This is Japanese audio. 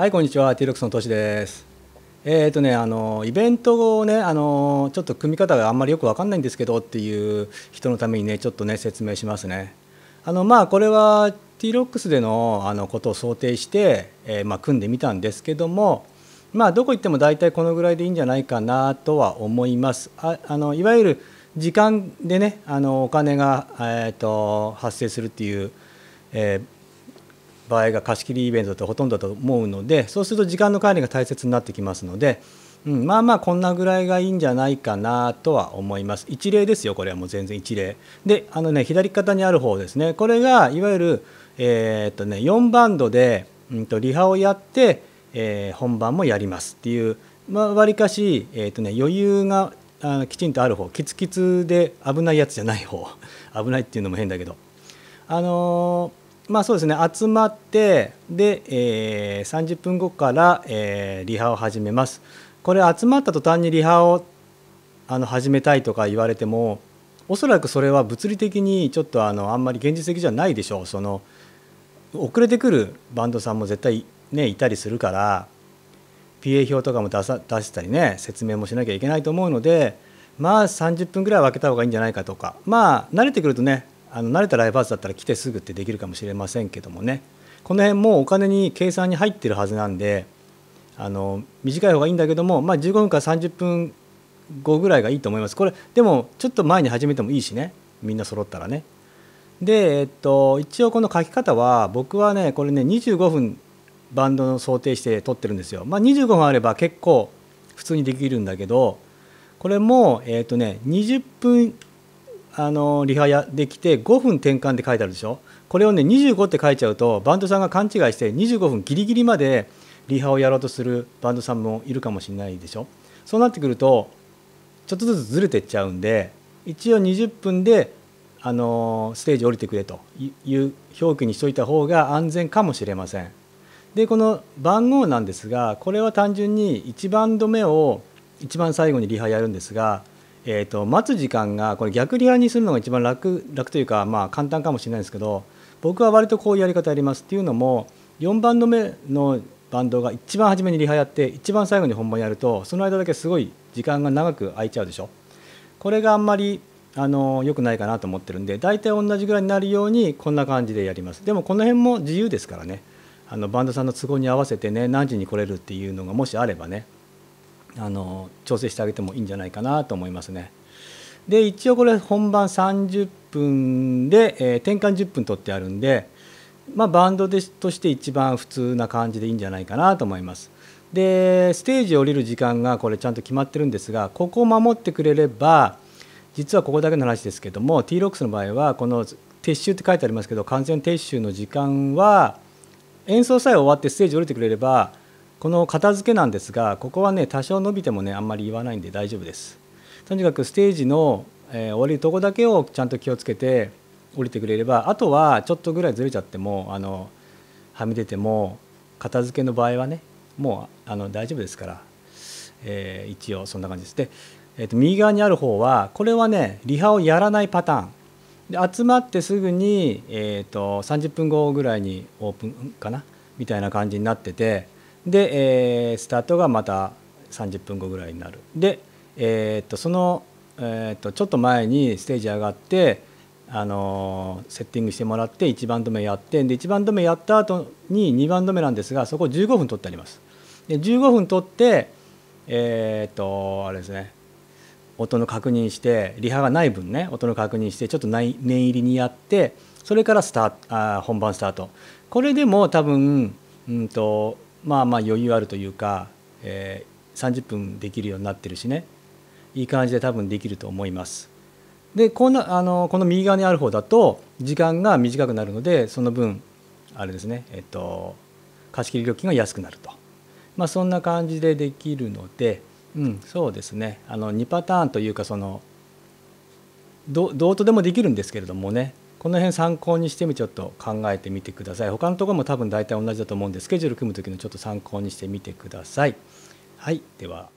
はいこんにちはテ T ロックスのとしですえっ、ー、とねあのイベントをねあのちょっと組み方があんまりよくわかんないんですけどっていう人のためにねちょっとね説明しますねあのまあこれは T ロックスでのあのことを想定して、えー、まあ、組んでみたんですけどもまあどこ行っても大体このぐらいでいいんじゃないかなとは思いますああのいわゆる時間でねあのお金が、えーと、と発生するっていう、えー場合が貸し切りイベントってほとんどだと思うのでそうすると時間の管理が大切になってきますので、うん、まあまあこんなぐらいがいいんじゃないかなとは思います一例ですよこれはもう全然一例であのね左肩にある方ですねこれがいわゆるえー、っとね4バンドで、うん、とリハをやって、えー、本番もやりますっていうまあ、りかし、えーとね、余裕があきちんとある方キツキツで危ないやつじゃない方 危ないっていうのも変だけどあのまあそうですね集まってで、えー、30分後から、えー、リハを始めますこれ集まった途端にリハをあの始めたいとか言われてもおそらくそれは物理的にちょっとあのあんまり現実的じゃないでしょうその遅れてくるバンドさんも絶対ねいたりするから PA 表とかも出さ出したりね説明もしなきゃいけないと思うのでまあ30分ぐらい分けた方がいいんじゃないかとかまあ慣れてくるとねあの慣れたライブハウスだったら来てすぐってできるかもしれませんけどもねこの辺もお金に計算に入ってるはずなんであの短い方がいいんだけども、まあ、15分から30分後ぐらいがいいと思いますこれでもちょっと前に始めてもいいしねみんな揃ったらねで、えっと、一応この書き方は僕はねこれね25分バンドの想定して撮ってるんですよ、まあ、25分あれば結構普通にできるんだけどこれもえっとね20分あのリハやできて5分転換って書いてあるでしょこれをね25って書いちゃうとバンドさんが勘違いして25分ギリギリまでリハをやろうとするバンドさんもいるかもしれないでしょそうなってくるとちょっとずつずれてっちゃうんで一応20分であのステージ降りてくれという表記にしといた方が安全かもしれません。でこの番号なんですがこれは単純に1バンド目を一番最後にリハやるんですがえーと、待つ時間がこれ逆リハにするのが一番楽楽というか、まあ、簡単かもしれないですけど僕は割とこういうやり方やりますっていうのも4バンド目のバンドが一番初めにリハやって一番最後に本番やるとその間だけすごい時間が長く空いちゃうでしょこれがあんまりあの良くないかなと思ってるんで大体同じぐらいになるようにこんな感じでやりますでもこの辺も自由ですからねあのバンドさんの都合に合わせてね何時に来れるっていうのがもしあればねあの調整してあげてもいいんじゃないかなと思いますね。で一応これ本番30分で、えー、転換10分取ってあるんで、まあ、バンドでとして一番普通な感じでいいんじゃないかなと思います。でステージ降りる時間がこれちゃんと決まってるんですがここを守ってくれれば実はここだけの話ですけども T-ROX の場合はこの撤収って書いてありますけど完全撤収の時間は演奏さえ終わってステージ降りてくれればこの片付けなんですがここはね多少伸びてもねあんまり言わないんで大丈夫ですとにかくステージの、えー、降りとこだけをちゃんと気をつけて降りてくれればあとはちょっとぐらいずれちゃってもあのはみ出ても片付けの場合はねもうあの大丈夫ですから、えー、一応そんな感じですで、えー、と右側にある方はこれはねリハをやらないパターンで集まってすぐに、えーと30分後ぐらいにオープンかなみたいな感じになっててで、えー、スタートがまた30分後ぐらいになるで、えー、っとその、えー、っとちょっと前にステージ上がってあのセッティングしてもらって1番止めやってで1番止めやった後に2番止めなんですがそこ15分取ってありますで15分取ってえー、っとあれですね音の確認してリハがない分ね音の確認してちょっと念入りにやってそれからスターあ本番スタートこれでも多分、うんとまあまあ余裕あるというか、えー、30分できるようになってるしねいい感じで多分できると思います。でこんなあのこの右側にある方だと時間が短くなるのでその分あれですね、えっと、貸切料金が安くなると、まあ、そんな感じでできるので、うん、そうですねあの2パターンというかそのどどうとでもできるんですけれどもねこの辺参考にしてみちょっと考えてみてください他のところも多分大体同じだと思うんでスケジュール組む時のちょっと参考にしてみてくださいはいでは